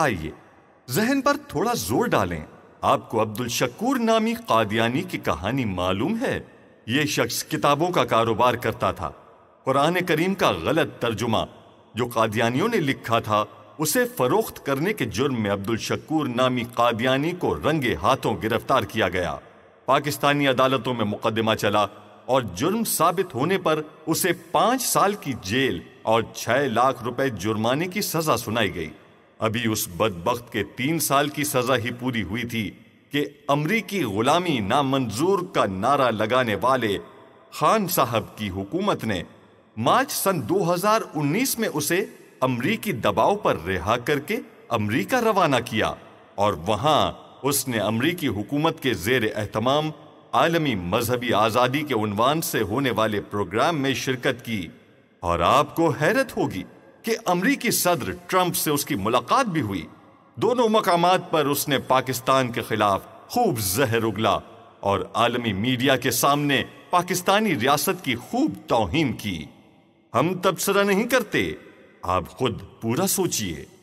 आइए जहन पर थोड़ा जोर डालें आपको अब्दुल शक्ूर नामी कादियानी की कहानी मालूम है ये शख्स किताबों का कारोबार करता था कुरान करीम का गलत तर्जुमा जो कादियानियों ने लिखा था उसे फरोख्त करने के जुर्म में अब्दुल शक्ूर नामी कादियानी को रंगे हाथों गिरफ्तार किया गया पाकिस्तानी अदालतों में मुकदमा चला और जुर्म साबित होने पर उसे पांच साल की जेल और छह लाख रुपए जुर्माने की सजा सुनाई गई अभी उस बदबخت के तीन साल की सजा ही पूरी हुई थी कि अमरीकी गुलामी नामंजूर का नारा लगाने वाले खान साहब की हुकूमत ने मार्च सन 2019 में उसे अमरीकी दबाव पर रिहा करके अमरीका रवाना किया और वहां उसने अमरीकी हुकूमत के जेर एहतमाम आलमी मजहबी आज़ादी के उनवान से होने वाले प्रोग्राम में शिरकत की और आपको हैरत होगी कि अमरीकी सदर ट्रंप से उसकी मुलाकात भी हुई दोनों मकाम पर उसने पाकिस्तान के खिलाफ खूब जहर उगला और आलमी मीडिया के सामने पाकिस्तानी रियासत की खूब तोहन की हम तबसरा नहीं करते आप खुद पूरा सोचिए